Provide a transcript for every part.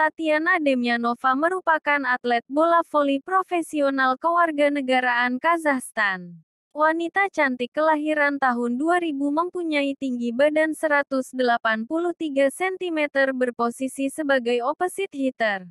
Tatiana Demyanova merupakan atlet bola voli profesional kewarganegaraan Kazakhstan. Wanita cantik kelahiran tahun 2000 mempunyai tinggi badan 183 cm berposisi sebagai opposite hitter.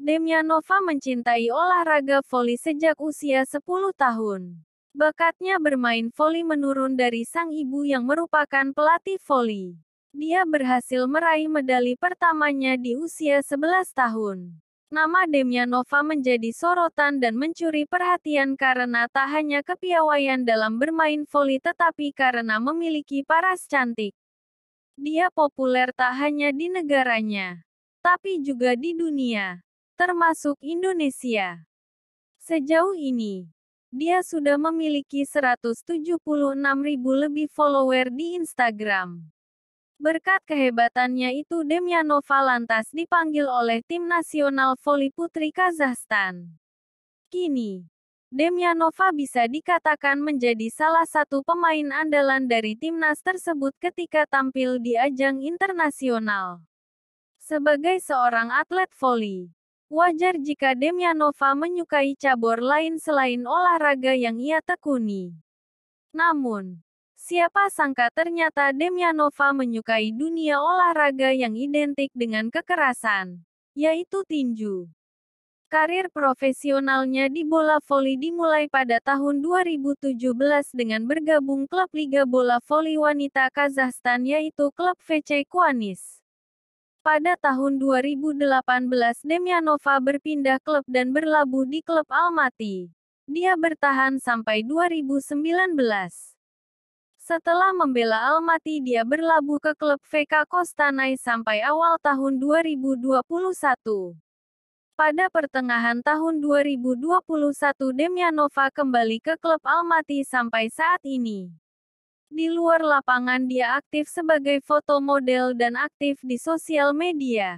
Demyanova mencintai olahraga voli sejak usia 10 tahun. Bakatnya bermain voli menurun dari sang ibu yang merupakan pelatih voli. Dia berhasil meraih medali pertamanya di usia 11 tahun. Nama Demianova menjadi sorotan dan mencuri perhatian karena tak hanya kepiawaian dalam bermain voli tetapi karena memiliki paras cantik. Dia populer tak hanya di negaranya, tapi juga di dunia, termasuk Indonesia. Sejauh ini, dia sudah memiliki 176.000 lebih follower di Instagram. Berkat kehebatannya itu Demyanova lantas dipanggil oleh tim nasional voli putri Kazakhstan. Kini, Demyanova bisa dikatakan menjadi salah satu pemain andalan dari timnas tersebut ketika tampil di ajang internasional. Sebagai seorang atlet voli, wajar jika Demyanova menyukai cabur lain selain olahraga yang ia tekuni. Namun, Siapa sangka ternyata Demyanova menyukai dunia olahraga yang identik dengan kekerasan, yaitu tinju. Karir profesionalnya di bola voli dimulai pada tahun 2017 dengan bergabung klub Liga Bola Voli Wanita Kazakhstan yaitu klub VC Kuanis. Pada tahun 2018 Demyanova berpindah klub dan berlabuh di klub Almaty. Dia bertahan sampai 2019. Setelah membela Almaty dia berlabuh ke klub VK Kostanai sampai awal tahun 2021. Pada pertengahan tahun 2021 Demianova kembali ke klub Almaty sampai saat ini. Di luar lapangan dia aktif sebagai foto model dan aktif di sosial media.